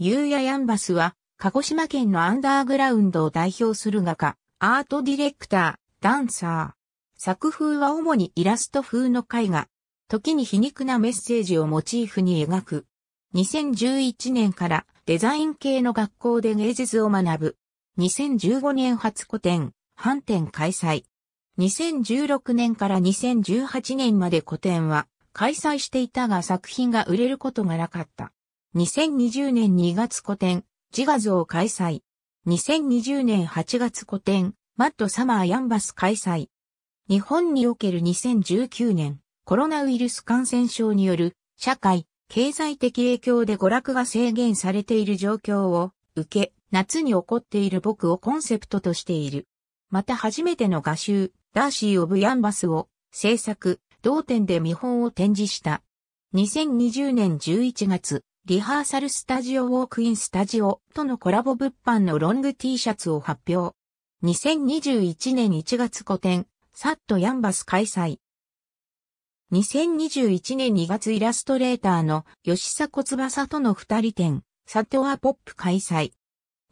ゆうヤ・やンバスは、鹿児島県のアンダーグラウンドを代表する画家、アートディレクター、ダンサー。作風は主にイラスト風の絵画。時に皮肉なメッセージをモチーフに描く。2011年からデザイン系の学校で芸術を学ぶ。2015年初個展、反展開催。2016年から2018年まで個展は開催していたが作品が売れることがなかった。2020年2月古典、自画像開催。2020年8月古典、マッドサマーヤンバス開催。日本における2019年、コロナウイルス感染症による社会、経済的影響で娯楽が制限されている状況を受け、夏に起こっている僕をコンセプトとしている。また初めての画集、ダーシー・オブ・ヤンバスを制作、同店で見本を展示した。2020年11月、リハーサルスタジオウォークインスタジオとのコラボ物販のロング T シャツを発表。2021年1月個展、サットヤンバス開催。2021年2月イラストレーターの吉迫翼との二人展、サットアポップ開催。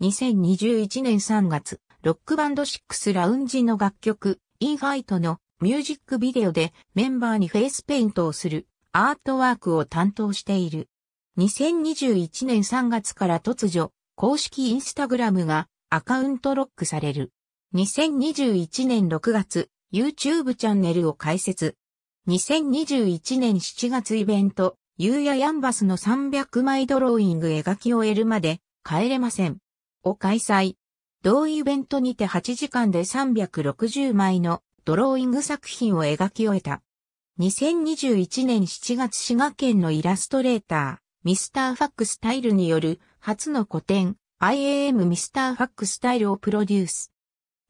2021年3月、ロックバンド6ラウンジの楽曲、インファイトのミュージックビデオでメンバーにフェイスペイントをするアートワークを担当している2021年3月から突如、公式インスタグラムがアカウントロックされる。2021年6月、YouTube チャンネルを開設。2021年7月イベント、ゆうやンバスの300枚ドローイング描き終えるまで帰れません。を開催。同イベントにて8時間で360枚のドローイング作品を描き終えた。2021年7月滋賀県のイラストレーター。ミスターファックスタイルによる初の古典 IAM ミスターファックスタイルをプロデュース。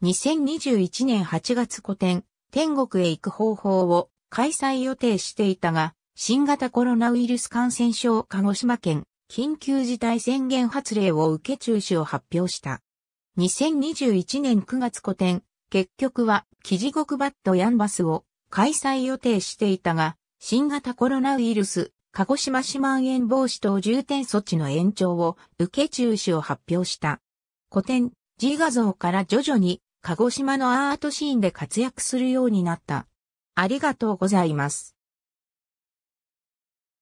2021年8月古典天国へ行く方法を開催予定していたが、新型コロナウイルス感染症鹿児島県緊急事態宣言発令を受け中止を発表した。2021年9月古典、結局は、キジゴクバットヤンバスを開催予定していたが、新型コロナウイルス鹿児島市まん延防止等重点措置の延長を受け中止を発表した。古典、G 画像から徐々に鹿児島のアートシーンで活躍するようになった。ありがとうございます。